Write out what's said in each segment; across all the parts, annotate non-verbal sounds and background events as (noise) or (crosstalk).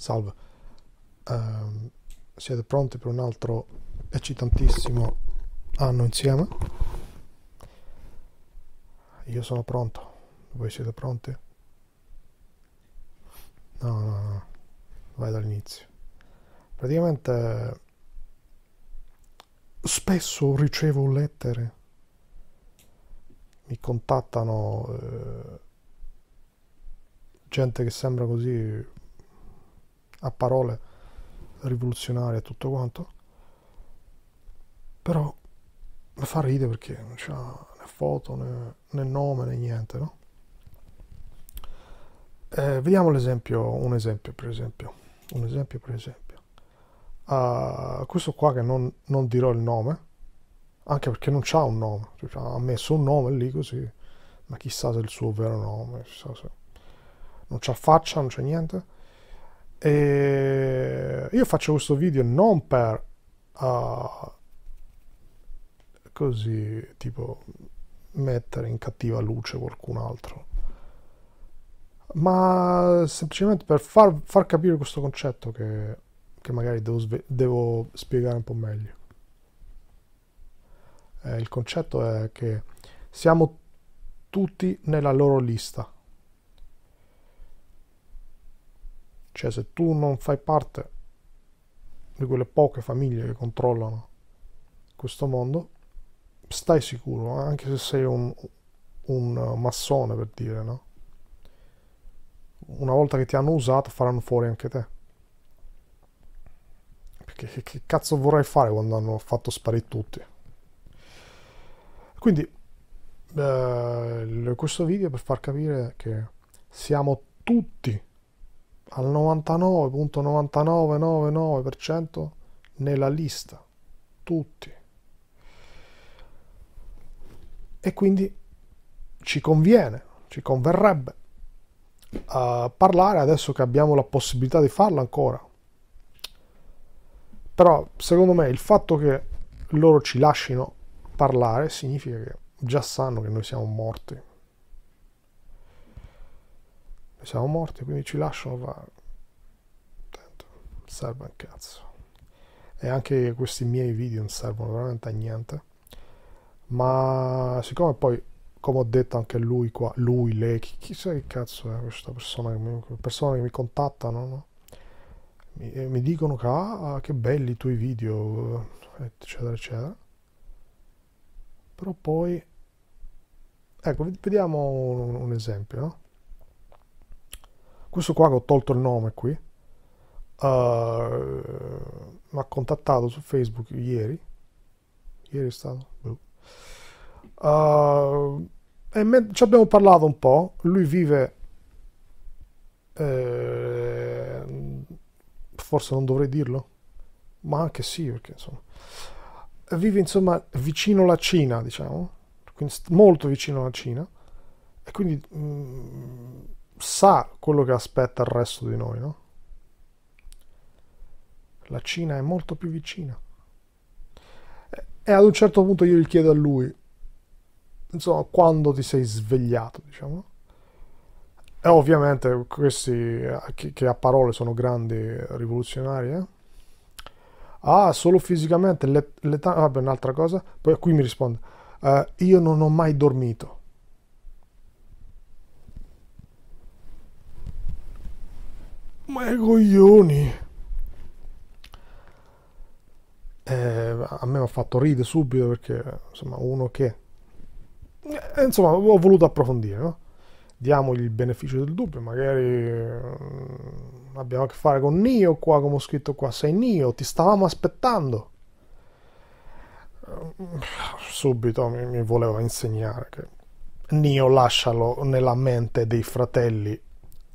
Salve, um, siete pronti per un altro eccitantissimo anno insieme? Io sono pronto, voi siete pronti? No, no, no, vai dall'inizio. Praticamente spesso ricevo lettere, mi contattano eh, gente che sembra così a parole rivoluzionaria e tutto quanto, però mi fa ridere perché non c'ha né foto né, né nome né niente, no? Eh, vediamo l'esempio, un esempio per esempio, un esempio per esempio. Uh, questo qua che non, non, dirò il nome, anche perché non c'ha un nome, cioè, ha messo un nome lì così, ma chissà se è il suo vero nome, chissà se... non c'ha faccia, non c'è niente e io faccio questo video non per uh, così tipo mettere in cattiva luce qualcun altro, ma semplicemente per far, far capire questo concetto che, che magari devo, devo, spiegare un po' meglio. Eh, il concetto è che siamo tutti nella loro lista Cioè se tu non fai parte di quelle poche famiglie che controllano questo mondo, stai sicuro, eh? anche se sei un, un massone per dire, no? Una volta che ti hanno usato faranno fuori anche te. Perché che, che cazzo vorrai fare quando hanno fatto sparire tutti? Quindi eh, questo video è per far capire che siamo tutti al 99.9999% nella lista, tutti. E quindi ci conviene, ci converrebbe uh, parlare adesso che abbiamo la possibilità di farlo ancora. Però secondo me il fatto che loro ci lasciano parlare significa che già sanno che noi siamo morti siamo morti, quindi ci lasciano, fare Tanto, non serve un cazzo. E anche questi miei video non servono veramente a niente. Ma siccome poi, come ho detto anche lui qua, lui, lei, chi, chissà che cazzo è questa persona che mi, persone che mi contattano, no? mi, eh, mi, dicono che, ah, che belli i tuoi video, eccetera, eccetera. Però poi Ecco, vediamo un, esempio, no? questo qua che ho tolto il nome qui uh, eh, mi ha contattato su Facebook ieri ieri è stato uh, e me, ci abbiamo parlato un po' lui vive eh, forse non dovrei dirlo ma anche sì perché insomma vive insomma vicino alla Cina diciamo quindi molto vicino alla Cina e quindi mh, mm, sa quello che aspetta il resto di noi, no? La Cina è molto più vicina. E ad un certo punto io gli chiedo a lui, insomma, quando ti sei svegliato, diciamo. E ovviamente questi che a parole sono grandi rivoluzionari, eh? Ah, solo fisicamente, l'età... Vabbè, un'altra cosa. Poi qui mi risponde, eh, io non ho mai dormito. Ma i coglioni! Eh, a me mi ha fatto ridere subito perché, insomma, uno che... Eh, insomma, ho voluto approfondire, no? Diamogli il beneficio del dubbio, magari mm, abbiamo a che fare con Nio qua, come ho scritto qua, sei Nio, ti stavamo aspettando. Eh, subito mi, mi voleva insegnare che Nio lascialo nella mente dei fratelli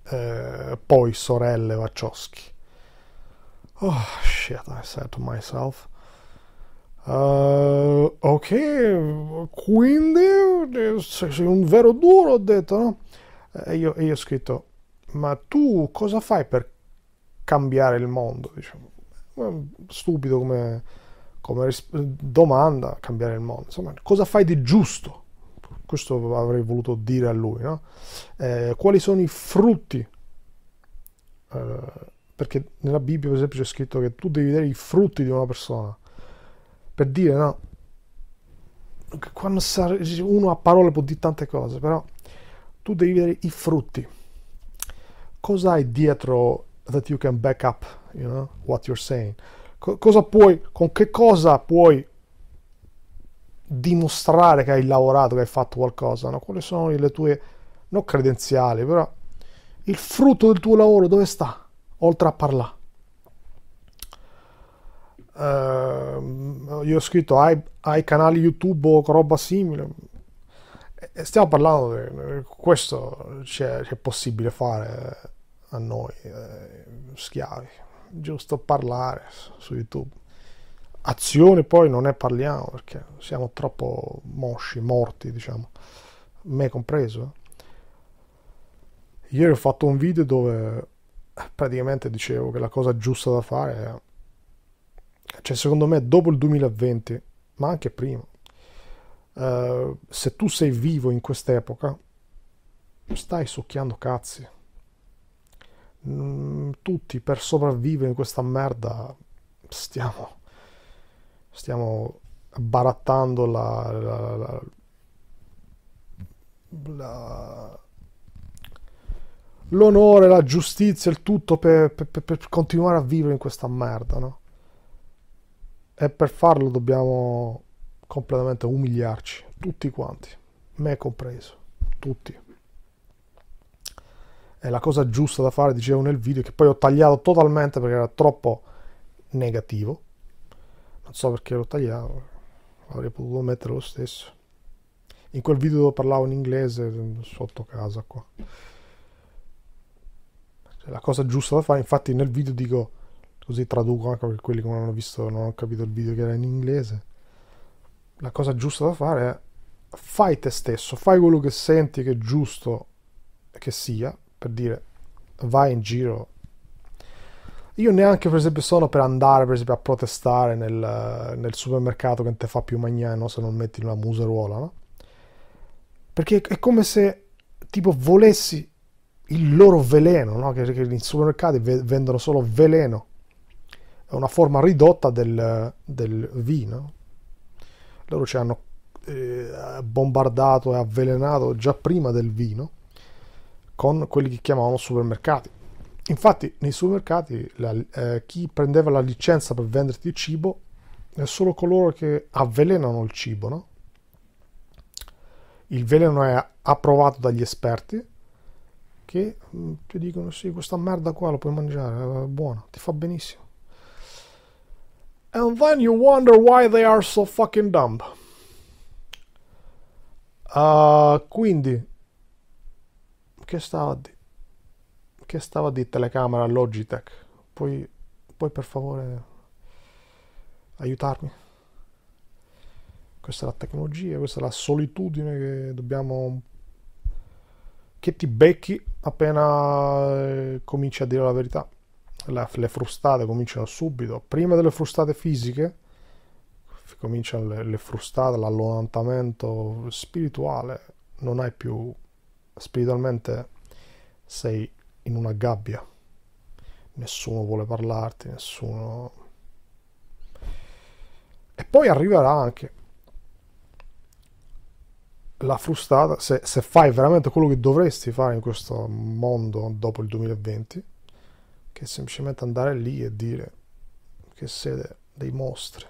eh, poi sorelle Wachowski. Oh shit, I said to myself. Uh, ok, quindi eh, sei un vero duro, ho detto, no? E io, e io ho scritto, ma tu cosa fai per cambiare il mondo? Diciamo, stupido come, come ris- domanda, cambiare il mondo. Insomma, cosa fai di giusto? questo avrei voluto dire a lui, no? eh, quali sono i frutti? Eh, perché nella Bibbia per esempio c'è scritto che tu devi vedere i frutti di una persona, per dire no, quando uno ha parole può dire tante cose, però tu devi vedere i frutti. Cosa hai dietro that you can back up, you know, what you're saying? cosa puoi, con che cosa puoi dimostrare che hai lavorato, che hai fatto qualcosa, no? quali sono le tue, non credenziali, però il frutto del tuo lavoro dove sta? Oltre a parlare. Uh, io ho scritto hai, ai canali YouTube o roba simile. E stiamo parlando di questo c'è, c'è possibile fare a noi eh, schiavi, giusto parlare su YouTube azione poi non ne parliamo perché siamo troppo mosci, morti, diciamo, me compreso. Ieri ho fatto un video dove praticamente dicevo che la cosa giusta da fare è, cioè secondo me dopo il 2020, ma anche prima, eh, se tu sei vivo in quest'epoca, stai succhiando cazzi. Mm, tutti per sopravvivere in questa merda stiamo stiamo barattando la, la, la, la l'onore, la giustizia, il tutto per, per, per, continuare a vivere in questa merda, no? E per farlo dobbiamo completamente umiliarci, tutti quanti, me compreso, tutti. E la cosa giusta da fare, dicevo nel video, che poi ho tagliato totalmente perché era troppo negativo, non so perché l'ho tagliato, avrei potuto mettere lo stesso. In quel video dove parlavo in inglese sotto casa qua. Cioè, la cosa giusta da fare, infatti nel video dico, così traduco anche per quelli che non hanno visto, non hanno capito il video che era in inglese. La cosa giusta da fare è fai te stesso, fai quello che senti che è giusto che sia, per dire vai in giro io neanche, per esempio, sono per andare per esempio, a protestare nel, nel supermercato che non te fa più magnano se non metti una museruola, no? Perché è come se tipo volessi il loro veleno, no? Che, che i supermercati vendono solo veleno, è una forma ridotta del, del vino. Loro ci hanno eh, bombardato e avvelenato già prima del vino con quelli che chiamavano supermercati. Infatti nei supermercati la, eh, chi prendeva la licenza per venderti il cibo è solo coloro che avvelenano il cibo, no? Il veleno è approvato dagli esperti che mm, ti dicono sì, questa merda qua la puoi mangiare, è buona, ti fa benissimo. And then you wonder why they are so fucking dumb. Uh, quindi, che stava a dire? che stava di telecamera Logitech. Puoi, puoi per favore aiutarmi? Questa è la tecnologia, questa è la solitudine che dobbiamo... che ti becchi appena eh, cominci a dire la verità. La, le frustate cominciano subito. Prima delle frustate fisiche cominciano le, le frustate, l'allontanamento spirituale. Non hai più... spiritualmente sei in una gabbia. Nessuno vuole parlarti, nessuno... E poi arriverà anche la frustata, se, se fai veramente quello che dovresti fare in questo mondo dopo il 2020, che è semplicemente andare lì e dire che siete dei mostri.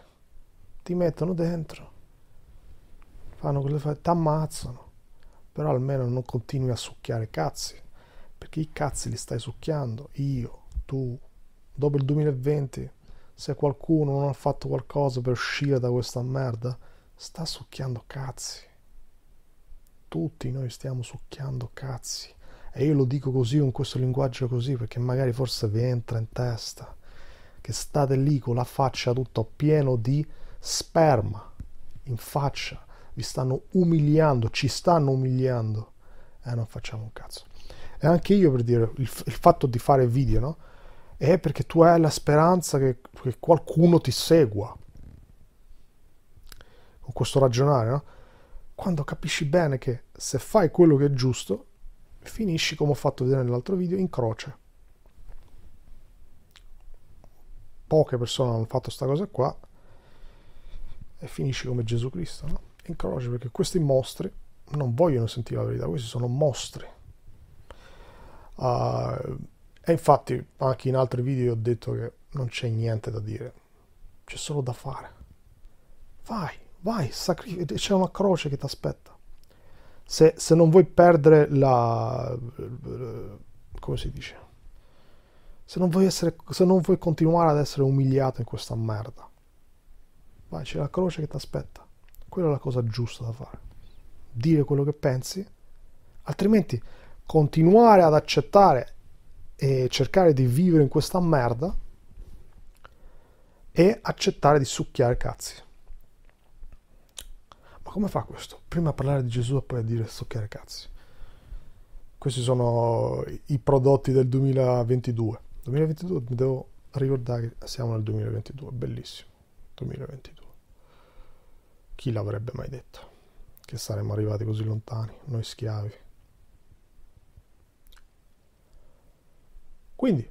Ti mettono dentro, fanno quello che fai, ti ammazzano, però almeno non continui a succhiare cazzi. Perché i cazzi li stai succhiando? Io, tu, dopo il 2020, se qualcuno non ha fatto qualcosa per uscire da questa merda, sta succhiando cazzi. Tutti noi stiamo succhiando cazzi. E io lo dico così, con questo linguaggio così, perché magari forse vi entra in testa che state lì con la faccia tutta piena di sperma in faccia. Vi stanno umiliando, ci stanno umiliando. E eh, non facciamo un cazzo. E anche io per dire, il, il fatto di fare video, no? È perché tu hai la speranza che, che qualcuno ti segua. Con questo ragionare, no? Quando capisci bene che se fai quello che è giusto, finisci come ho fatto vedere nell'altro video, in croce. Poche persone hanno fatto questa cosa qua e finisci come Gesù Cristo, no? In croce, perché questi mostri non vogliono sentire la verità, questi sono mostri. Uh, e infatti anche in altri video ho detto che non c'è niente da dire, c'è solo da fare. Vai, vai, sacri- c'è una croce che ti aspetta. Se, se, non vuoi perdere la... Eh, come si dice? Se non, vuoi essere, se non vuoi continuare ad essere umiliato in questa merda, vai, c'è la croce che ti aspetta. Quella è la cosa giusta da fare. Dire quello che pensi, altrimenti continuare ad accettare e cercare di vivere in questa merda e accettare di succhiare cazzi. Ma come fa questo? Prima parlare di Gesù e poi dire succhiare cazzi. Questi sono i prodotti del 2022. 2022 devo ricordare che siamo nel 2022, bellissimo. 2022. Chi l'avrebbe mai detto che saremmo arrivati così lontani, noi schiavi? Quindi,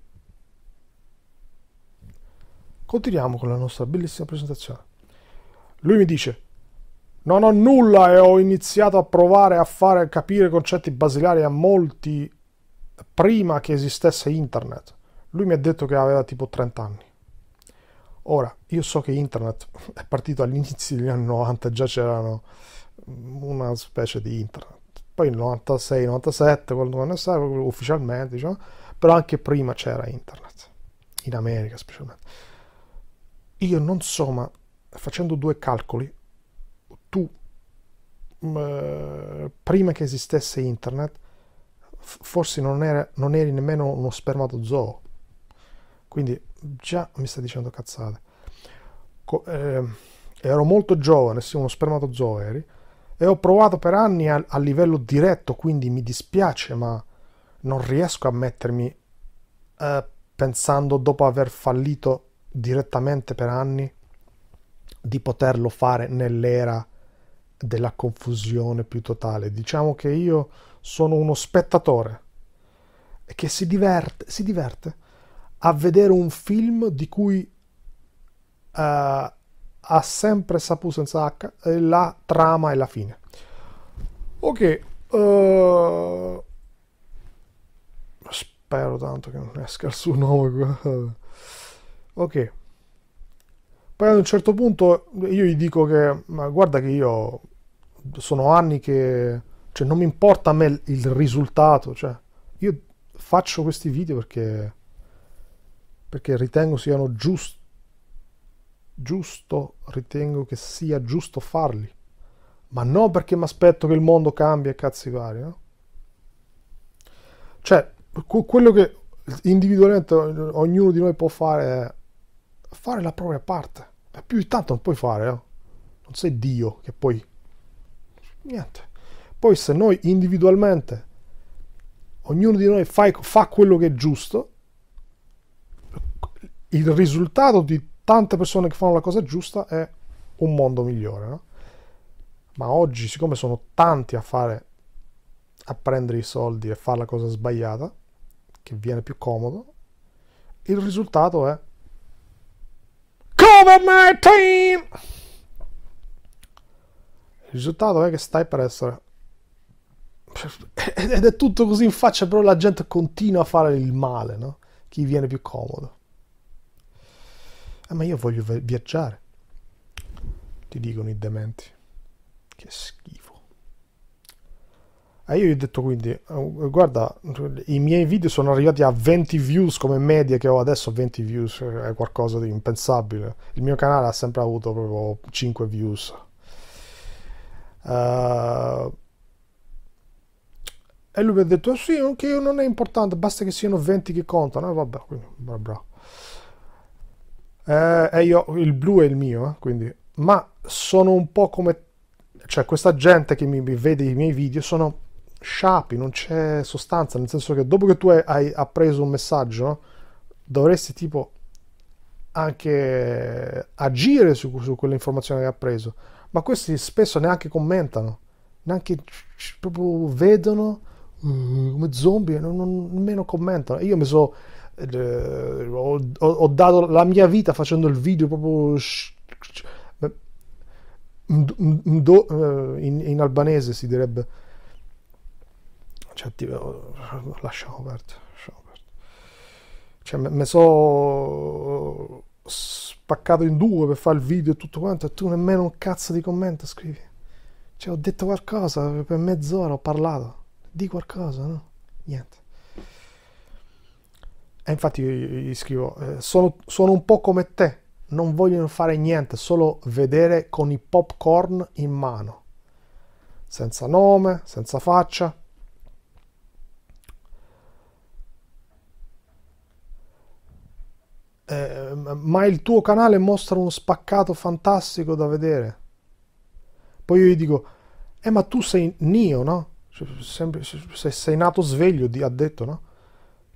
continuiamo con la nostra bellissima presentazione. Lui mi dice, non ho nulla e ho iniziato a provare a fare capire concetti basilari a molti prima che esistesse internet. Lui mi ha detto che aveva tipo 30 anni. Ora, io so che internet (laughs) è partito all'inizio degli anni 90, già c'erano una specie di internet. Poi nel 96-97, quando è stato ufficialmente, diciamo, però anche prima c'era internet, in America specialmente. Io non so, ma facendo due calcoli, tu eh, prima che esistesse internet, forse non, era, non eri nemmeno uno spermatozoo. Quindi già mi stai dicendo cazzate. Co- eh, ero molto giovane, sì, uno spermatozoo eri, e ho provato per anni a, a livello diretto, quindi mi dispiace, ma non riesco a mettermi eh, pensando dopo aver fallito direttamente per anni di poterlo fare nell'era della confusione più totale. Diciamo che io sono uno spettatore che si diverte, si diverte a vedere un film di cui uh, ha sempre saputo senza H eh, la trama e la fine. Ok, uh, Spero tanto che non esca il suo nome ok. Poi ad un certo punto io gli dico che, ma guarda che io sono anni che, cioè non mi importa a me il risultato, cioè io faccio questi video perché, perché ritengo siano giusti giusto, ritengo che sia giusto farli. Ma non perché mi aspetto che il mondo cambia e cazzi vari, no? Cioè, quello che individualmente ognuno di noi può fare è fare la propria parte. E più di tanto non puoi fare, eh? non sei Dio che poi... Niente. Poi se noi individualmente, ognuno di noi fa, fa quello che è giusto, il risultato di tante persone che fanno la cosa giusta è un mondo migliore. No? Ma oggi, siccome sono tanti a fare, a prendere i soldi e fare la cosa sbagliata, che viene più comodo. Il risultato è Cover my team! Il risultato è che stai per essere (laughs) ed è tutto così in faccia, però la gente continua a fare il male, no? Chi viene più comodo. Eh, ma io voglio viaggiare, ti dicono i dementi. Che schifo. E io gli ho detto quindi, eh, guarda, i miei video sono arrivati a 20 views come media che ho adesso, 20 views è qualcosa di impensabile. Il mio canale ha sempre avuto proprio 5 views. Uh, e lui mi ha detto, eh, sì, anche io non è importante, basta che siano 20 che contano. Eh, vabbè, quindi, vabbè. Eh, e io, il blu è il mio, eh, quindi. Ma sono un po' come... Cioè, questa gente che mi, mi vede i miei video sono sciapi, non c'è sostanza, nel senso che dopo che tu hai appreso un messaggio dovresti tipo anche agire su, su quell'informazione che hai appreso, ma questi spesso neanche commentano, neanche proprio vedono mm, come zombie, non, non, nemmeno commentano. Io mi so, eh, ho, ho, dato la mia vita facendo il video proprio eh, in, in albanese si direbbe cioè, tipo, oh, lasciamo perdere, lasciamo aperto. Cioè, mi sono oh, spaccato in due per fare il video e tutto quanto, e tu nemmeno un cazzo di commento scrivi. Cioè, ho detto qualcosa, per mezz'ora ho parlato. Di qualcosa, no? Niente. E infatti io gli scrivo, eh, sono, sono un po' come te, non vogliono fare niente, solo vedere con i popcorn in mano. Senza nome, senza faccia, eh, ma il tuo canale mostra uno spaccato fantastico da vedere. Poi io gli dico, eh ma tu sei Nio, no? Cioè, sempre, se sei nato sveglio, ha detto, no?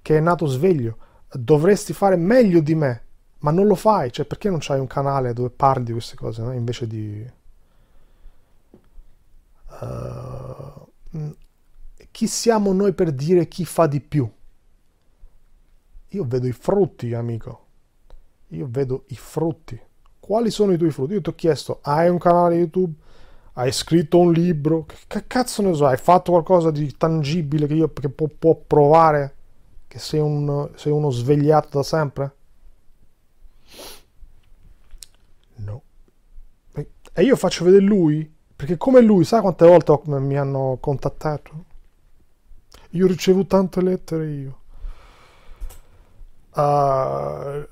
Che è nato sveglio, dovresti fare meglio di me, ma non lo fai, cioè perché non c'hai un canale dove parli di queste cose, no? Invece di... Uh, chi siamo noi per dire chi fa di più? Io vedo i frutti, amico io vedo i frutti. Quali sono i tuoi frutti? Io ti ho chiesto, hai un canale YouTube? Hai scritto un libro? Che cazzo ne so? Hai fatto qualcosa di tangibile che io che può, può provare che sei, un, sei uno svegliato da sempre? No. E io faccio vedere lui, perché come lui, sa quante volte mi hanno contattato? Io ricevo tante lettere io. Uh,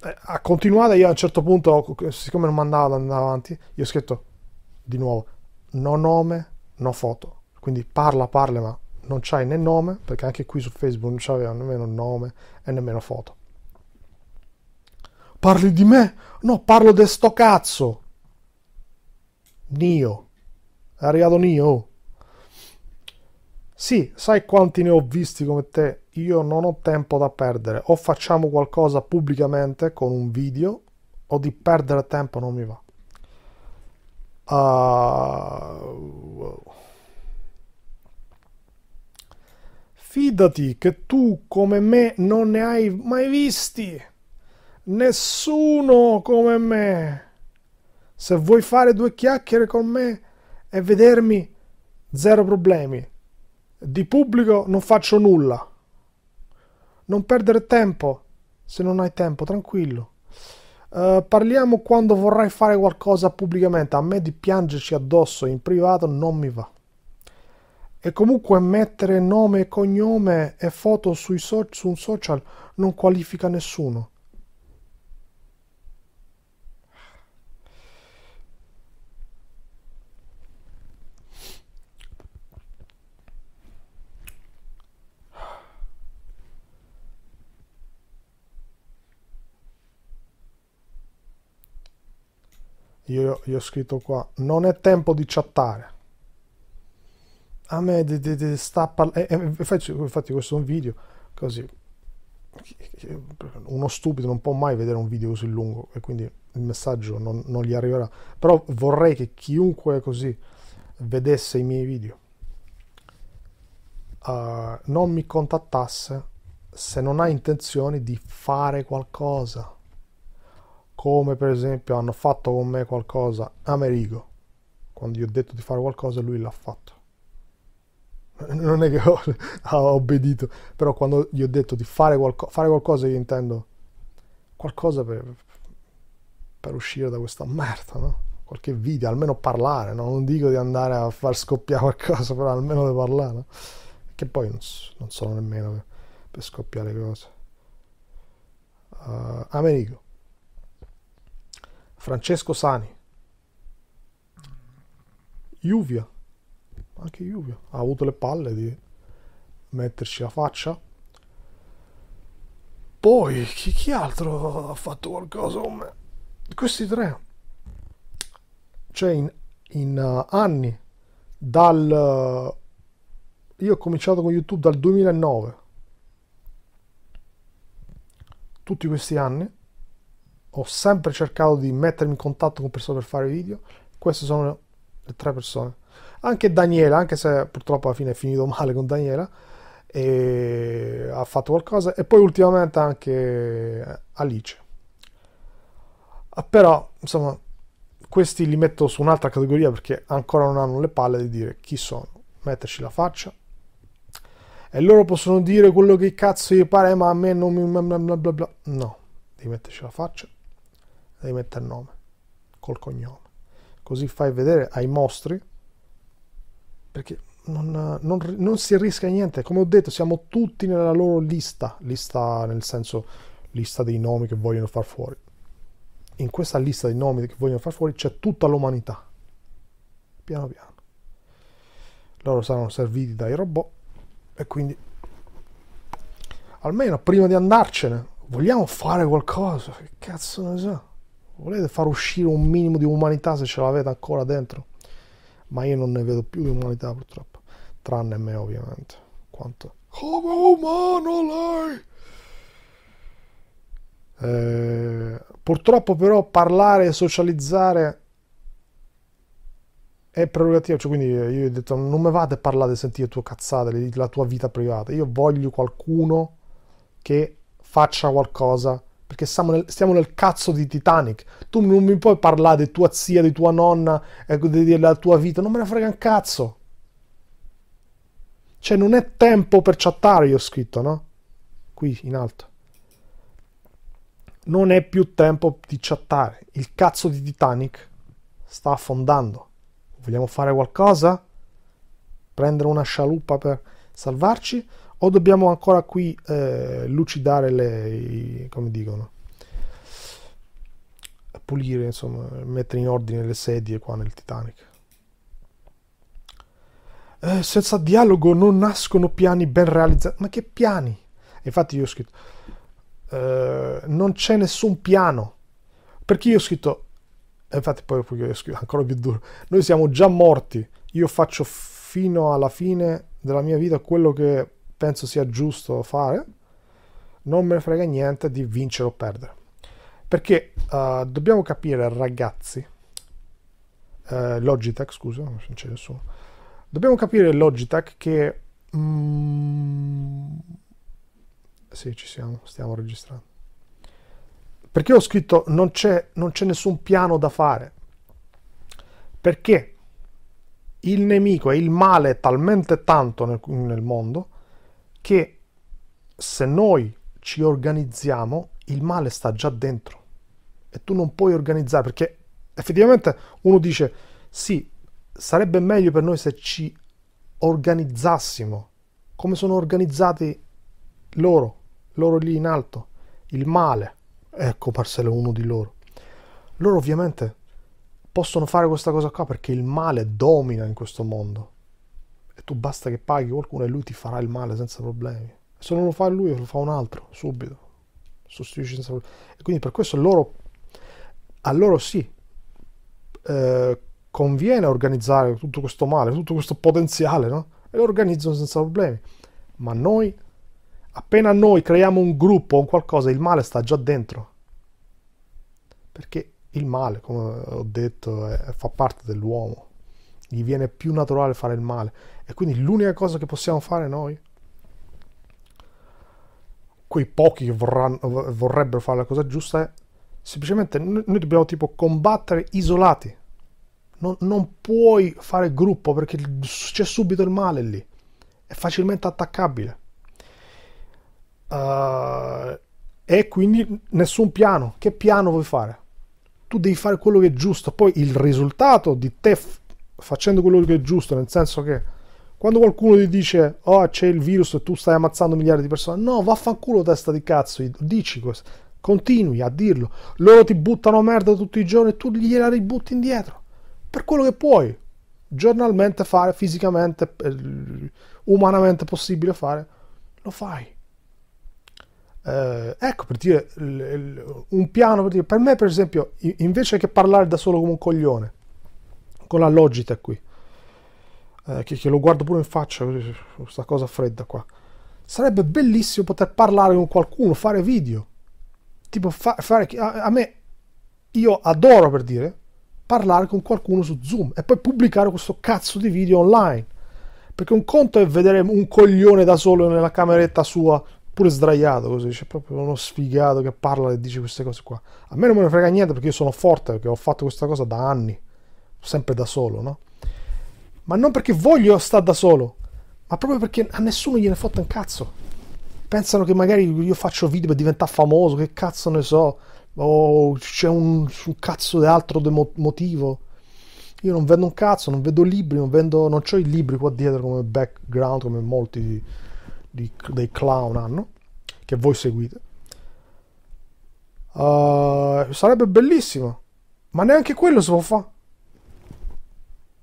eh, a continuare io a un certo punto, siccome non mandava andare avanti, io ho scritto di nuovo, no nome, no foto. Quindi parla, parla, ma non c'hai né nome, perché anche qui su Facebook non c'aveva nemmeno nome e nemmeno foto. Parli di me? No, parlo di sto cazzo. Nio. È arrivato Nio. Oh. Sì, sai quanti ne ho visti come te? Io non ho tempo da perdere. O facciamo qualcosa pubblicamente con un video, o di perdere tempo non mi va. Uh... Fidati che tu come me non ne hai mai visti. Nessuno come me. Se vuoi fare due chiacchiere con me e vedermi, zero problemi di pubblico non faccio nulla. Non perdere tempo, se non hai tempo, tranquillo. Uh, parliamo quando vorrai fare qualcosa pubblicamente. A me di piangerci addosso in privato non mi va. E comunque mettere nome, cognome e foto so- su un social non qualifica nessuno. Io gli ho scritto qua, non è tempo di chattare. A me di, di, di sta parlando... Infatti questo è un video, così. Uno stupido non può mai vedere un video così lungo e quindi il messaggio non, non gli arriverà. Però vorrei che chiunque così vedesse i miei video uh, non mi contattasse se non ha intenzione di fare qualcosa come per esempio hanno fatto con me qualcosa Amerigo quando gli ho detto di fare qualcosa lui l'ha fatto non è che ho, (laughs) ho obbedito però quando gli ho detto di fare, qualco, fare qualcosa io intendo qualcosa per, per, uscire da questa merda no? qualche video almeno parlare no? non dico di andare a far scoppiare qualcosa però almeno di parlare no? che poi non, non sono nemmeno per, per scoppiare cose uh, Amerigo Francesco Sani. Juvia. Anche Juvia. Ha avuto le palle di metterci la faccia. Poi, chi, chi altro ha fatto qualcosa con me? Questi tre. Cioè, in, in uh, anni, dal... Uh, io ho cominciato con YouTube dal 2009. Tutti questi anni ho sempre cercato di mettermi in contatto con persone per fare video. Queste sono le tre persone. Anche Daniela, anche se purtroppo alla fine è finito male con Daniela, e ha fatto qualcosa. E poi ultimamente anche Alice. Ah, però, insomma, questi li metto su un'altra categoria perché ancora non hanno le palle di dire chi sono, metterci la faccia. E loro possono dire quello che cazzo gli pare, ma a me non mi... Bla bla bla. No, devi metterci la faccia devi mettere il nome col cognome. Così fai vedere ai mostri perché non, non, non, si rischia niente. Come ho detto, siamo tutti nella loro lista, lista nel senso lista dei nomi che vogliono far fuori. In questa lista dei nomi che vogliono far fuori c'è tutta l'umanità. Piano piano. Loro saranno serviti dai robot e quindi almeno prima di andarcene vogliamo fare qualcosa. Che cazzo ne so. Volete far uscire un minimo di umanità se ce l'avete ancora dentro? Ma io non ne vedo più di umanità purtroppo, tranne me ovviamente. Quanto... Come umano lei! Eh, purtroppo però parlare e socializzare è prerogativa, cioè quindi eh, io ho detto non mi vate a parlare e sentire le tue cazzate, la tua vita privata, io voglio qualcuno che faccia qualcosa perché siamo nel, stiamo nel cazzo di Titanic. Tu non mi puoi parlare di tua zia, di tua nonna, eh, della tua vita. Non me ne frega un cazzo. Cioè, non è tempo per chattare, io ho scritto, no? Qui in alto. Non è più tempo di chattare. Il cazzo di Titanic sta affondando. Vogliamo fare qualcosa? Prendere una scialuppa per salvarci? o dobbiamo ancora qui eh, lucidare le, i, come dicono pulire insomma mettere in ordine le sedie qua nel Titanic eh, senza dialogo non nascono piani ben realizzati ma che piani infatti io ho scritto eh, non c'è nessun piano perché io ho scritto eh, infatti poi ho scritto ancora più duro noi siamo già morti io faccio fino alla fine della mia vita quello che penso sia giusto fare, non me ne frega niente di vincere o perdere. Perché uh, dobbiamo capire, ragazzi, eh, Logitech, scusa, non c'è nessuno, dobbiamo capire Logitech che... Mm, sì, ci siamo, stiamo registrando. Perché ho scritto non c'è, non c'è nessun piano da fare. Perché il nemico e il male è talmente tanto nel, nel mondo che se noi ci organizziamo il male sta già dentro e tu non puoi organizzare perché effettivamente uno dice sì sarebbe meglio per noi se ci organizzassimo come sono organizzati loro loro lì in alto il male ecco Marcello uno di loro loro ovviamente possono fare questa cosa qua perché il male domina in questo mondo e tu basta che paghi qualcuno e lui ti farà il male senza problemi. Se non lo fa lui, lo fa un altro, subito. Sostituisci senza problemi. E quindi per questo loro, a loro sì, eh, conviene organizzare tutto questo male, tutto questo potenziale, no? E lo organizzano senza problemi. Ma noi, appena noi creiamo un gruppo o qualcosa, il male sta già dentro. Perché il male, come ho detto, è, fa parte dell'uomo. Gli viene più naturale fare il male e quindi l'unica cosa che possiamo fare noi, quei pochi che vorranno, vorrebbero fare la cosa giusta, è semplicemente noi dobbiamo tipo combattere isolati. Non, non puoi fare gruppo perché c'è subito il male lì. È facilmente attaccabile. Uh, e quindi nessun piano. Che piano vuoi fare? Tu devi fare quello che è giusto. Poi il risultato di te f- facendo quello che è giusto, nel senso che quando qualcuno ti dice, oh c'è il virus e tu stai ammazzando migliaia di persone, no, vaffanculo testa di cazzo, dici questo, continui a dirlo. Loro ti buttano merda tutti i giorni e tu gliela ributti indietro, per quello che puoi, giornalmente fare, fisicamente, eh, umanamente possibile fare, lo fai. Eh, ecco per dire un piano per, dire, per me per esempio invece che parlare da solo come un coglione con la logica qui eh, che, che, lo guardo pure in faccia, questa cosa fredda qua. Sarebbe bellissimo poter parlare con qualcuno, fare video. Tipo fa, fare... A, a me... Io adoro per dire parlare con qualcuno su Zoom e poi pubblicare questo cazzo di video online. Perché un conto è vedere un coglione da solo nella cameretta sua pure sdraiato così, c'è proprio uno sfigato che parla e dice queste cose qua. A me non me ne frega niente perché io sono forte, perché ho fatto questa cosa da anni, sempre da solo, no? ma non perché voglio stare da solo, ma proprio perché a nessuno gliene fotta un cazzo. Pensano che magari io faccio video per diventare famoso, che cazzo ne so, o c'è un, un cazzo di altro de motivo. Io non vendo un cazzo, non vedo libri, non, vendo, non ho i libri qua dietro come background, come molti di, di, dei clown hanno, che voi seguite. Uh, sarebbe bellissimo, ma neanche quello si può fare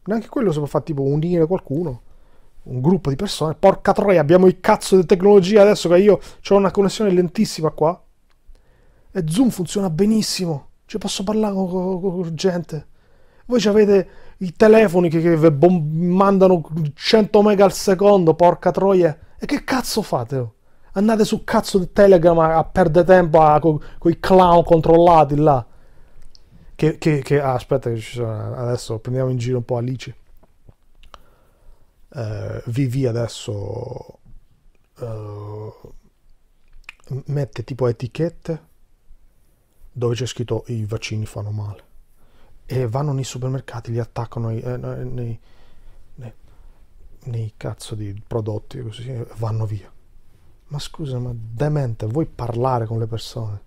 Neanche quello si può fare tipo unire qualcuno. Un gruppo di persone. Porca troia, abbiamo il cazzo di tecnologia adesso che io ho una connessione lentissima qua. E Zoom funziona benissimo. Cioè posso parlare con, con, con gente. Voi avete i telefoni che, che bomb- mandano 100 mega al secondo, porca troia. E che cazzo fate? Andate su cazzo di Telegram a, a perdere tempo con i clown controllati là. Che, che, che ah, aspetta, che sono, adesso prendiamo in giro un po' Alice. Uh, eh, VV adesso uh, mette tipo etichette dove c'è scritto i vaccini fanno male e vanno nei supermercati, li attaccano eh, nei, nei, nei, cazzo di prodotti così e vanno via. Ma scusa, ma demente, vuoi parlare con le persone?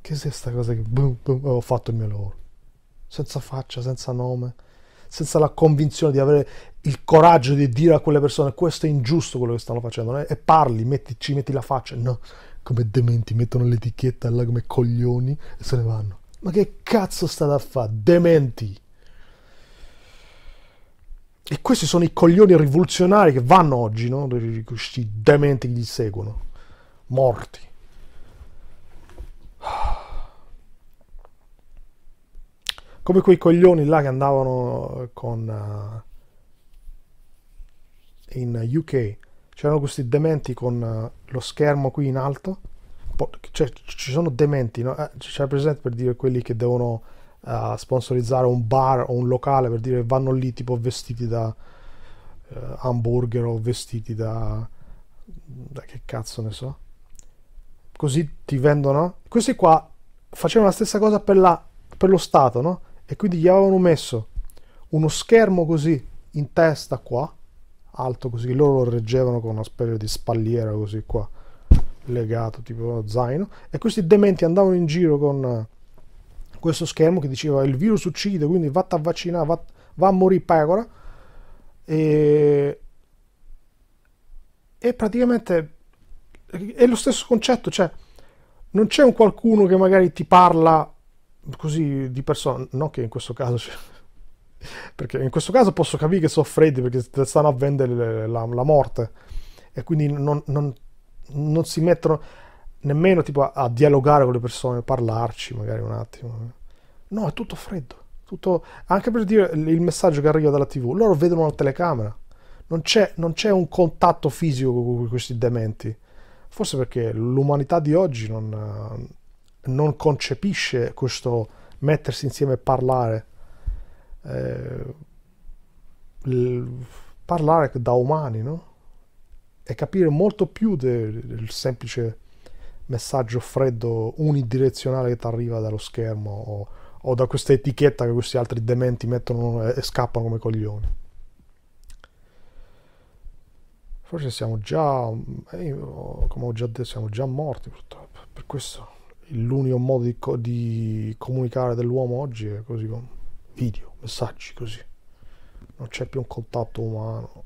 Che se sta cosa che boom, boom, ho fatto il mio lavoro senza faccia, senza nome, senza la convinzione di avere il coraggio di dire a quelle persone questo è ingiusto quello che stanno facendo e parli, metti, ci metti la faccia, no, come dementi, mettono l'etichetta là come coglioni e se ne vanno. Ma che cazzo state a fare? Dementi! E questi sono i coglioni rivoluzionari che vanno oggi, no? Questi dementi che gli seguono, morti. come quei coglioni là che andavano con uh, in UK c'erano questi dementi con uh, lo schermo qui in alto cioè, ci sono dementi no? eh, c'è presente per dire quelli che devono uh, sponsorizzare un bar o un locale per dire vanno lì tipo vestiti da hamburger o vestiti da, da che cazzo ne so così ti vendono questi qua facevano la stessa cosa per la per lo Stato, no? e quindi gli avevano messo uno schermo così in testa qua, alto così, loro lo reggevano con una specie di spalliera così qua, legato tipo uno zaino, e questi dementi andavano in giro con eh, questo schermo che diceva il virus uccide, quindi vatta a vaccinare, va, va a morire pecora, e, e praticamente è lo stesso concetto, cioè non c'è un qualcuno che magari ti parla così di persona, non che in questo caso... Cioè, perché in questo caso posso capire che sono freddi perché stanno a vendere la, la morte e quindi non, non, non, si mettono nemmeno tipo a, a, dialogare con le persone, parlarci magari un attimo. No, è tutto freddo. Tutto, anche per dire il messaggio che arriva dalla TV, loro vedono la telecamera, non c'è, non c'è un contatto fisico con questi dementi. Forse perché l'umanità di oggi non, non concepisce questo mettersi insieme e parlare. Eh, parlare da umani, no? E capire molto più del, del semplice messaggio freddo unidirezionale che ti arriva dallo schermo o, o, da questa etichetta che questi altri dementi mettono e, e scappano come coglioni. Forse siamo già, eh, come ho già detto, siamo già morti purtroppo, per questo l'unico modo di, di, comunicare dell'uomo oggi è così con video, messaggi così. Non c'è più un contatto umano.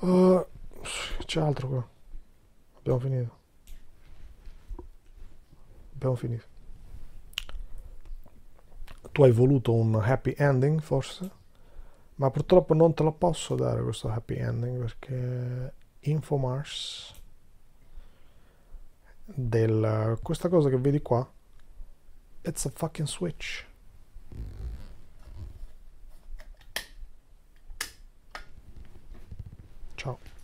Uh, c'è altro qua. Abbiamo finito. Abbiamo finito. Tu hai voluto un happy ending forse? Ma purtroppo non te lo posso dare questo happy ending perché Infomars del questa cosa che vedi qua it's a fucking switch ciao